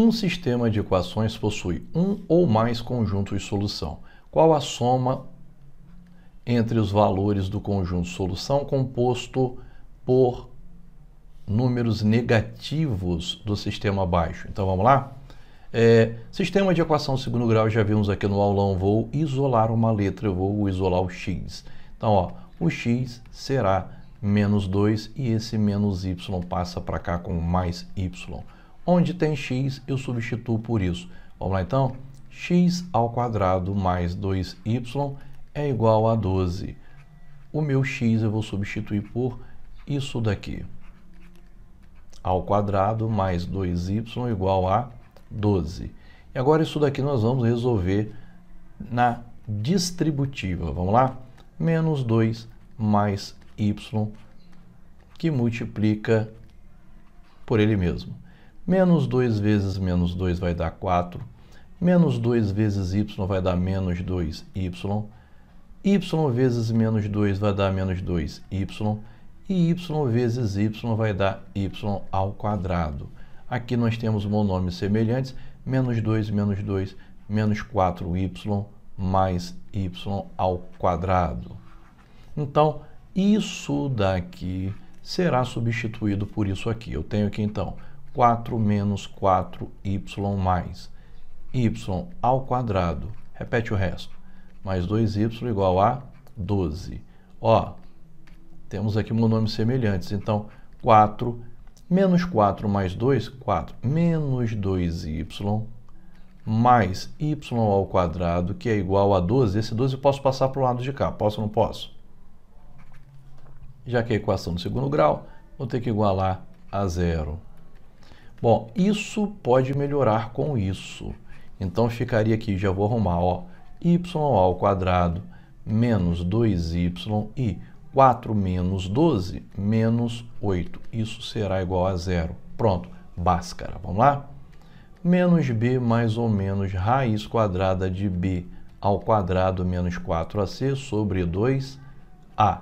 Um sistema de equações possui um ou mais conjuntos de solução. Qual a soma entre os valores do conjunto solução composto por números negativos do sistema baixo? Então vamos lá? É, sistema de equação segundo grau, já vimos aqui no aulão, vou isolar uma letra, vou isolar o x. Então, ó, o x será menos 2 e esse menos y passa para cá com mais y. Onde tem x, eu substituo por isso. Vamos lá então? x ao quadrado mais 2y é igual a 12. O meu x eu vou substituir por isso daqui. Ao quadrado mais 2y igual a 12. E agora isso daqui nós vamos resolver na distributiva. Vamos lá? Menos 2 mais y que multiplica por ele mesmo. Menos 2 vezes menos 2 vai dar 4. Menos 2 vezes y vai dar menos 2y. y vezes menos 2 vai dar menos 2y. E y vezes y vai dar y ao quadrado. Aqui nós temos monômios semelhantes. Menos 2, menos 2, menos 4y mais y ao quadrado. Então, isso daqui será substituído por isso aqui. Eu tenho aqui, então, 4 menos 4y mais y ao quadrado. Repete o resto. Mais 2y igual a 12. Ó, temos aqui monômios semelhantes. Então, 4 menos 4 mais 2, 4. Menos 2y mais y ao quadrado, que é igual a 12. Esse 12 eu posso passar para o lado de cá. Posso ou não posso? Já que é equação do segundo grau, vou ter que igualar a zero. Bom, isso pode melhorar com isso. Então ficaria aqui, já vou arrumar, ó, y ao quadrado menos 2y e 4 menos 12 menos 8. Isso será igual a zero. Pronto, báscara, Vamos lá? Menos b mais ou menos raiz quadrada de b ao quadrado menos 4ac sobre 2a.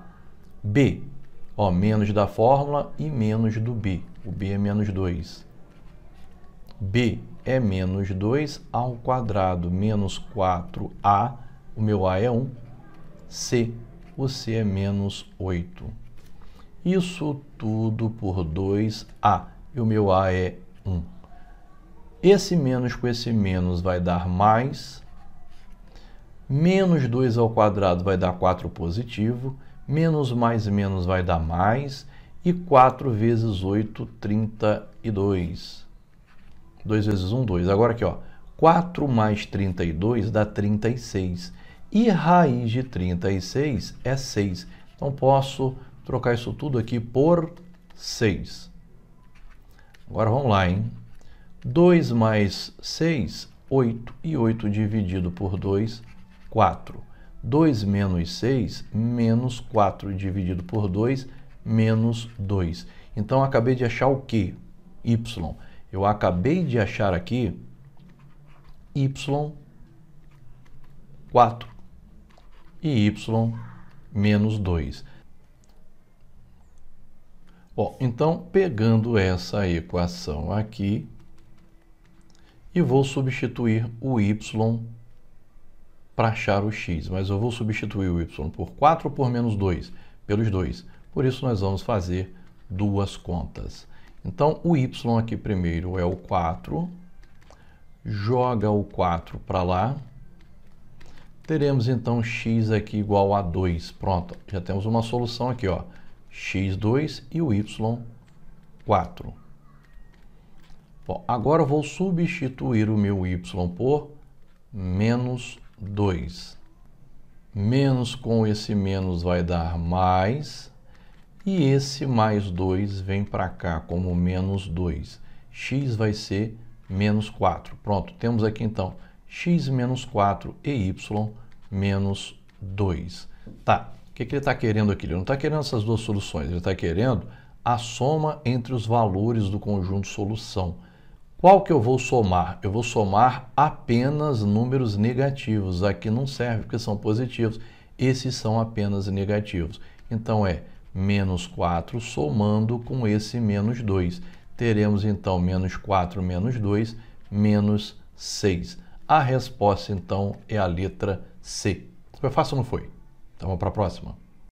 b, ó, menos da fórmula e menos do b. O b é menos 2. B é menos 2 ao quadrado menos 4A, o meu A é 1. C, o C é menos 8. Isso tudo por 2A, e o meu A é 1. Esse menos com esse menos vai dar mais. Menos 2 ao quadrado vai dar 4 positivo. Menos mais menos vai dar mais. E 4 vezes 8, 32. 2 vezes 1, 2. Agora aqui, ó, 4 mais 32 dá 36. E raiz de 36 é 6. Então, posso trocar isso tudo aqui por 6. Agora vamos lá, hein? 2 mais 6, 8. E 8 dividido por 2, 4. 2 menos 6, menos 4 dividido por 2, menos 2. Então, acabei de achar o quê? Y. Eu acabei de achar aqui y4 e y menos 2. Bom, então, pegando essa equação aqui, e vou substituir o y para achar o x, mas eu vou substituir o y por 4 ou por menos 2, pelos 2. Por isso, nós vamos fazer duas contas. Então, o y aqui primeiro é o 4, joga o 4 para lá, teremos então x aqui igual a 2. Pronto, já temos uma solução aqui, ó, x2 e o y 4. Bom, agora eu vou substituir o meu y por menos 2. Menos com esse menos vai dar mais e esse mais 2 vem para cá como menos 2. x vai ser menos 4. Pronto, temos aqui então x menos 4 e y menos 2. Tá, o que, que ele está querendo aqui? Ele não está querendo essas duas soluções, ele está querendo a soma entre os valores do conjunto solução. Qual que eu vou somar? Eu vou somar apenas números negativos. Aqui não serve porque são positivos. Esses são apenas negativos. Então é menos 4, somando com esse menos 2. Teremos então menos 4 menos 2, menos 6. A resposta então é a letra C. Foi fácil ou não foi? Então vamos para a próxima.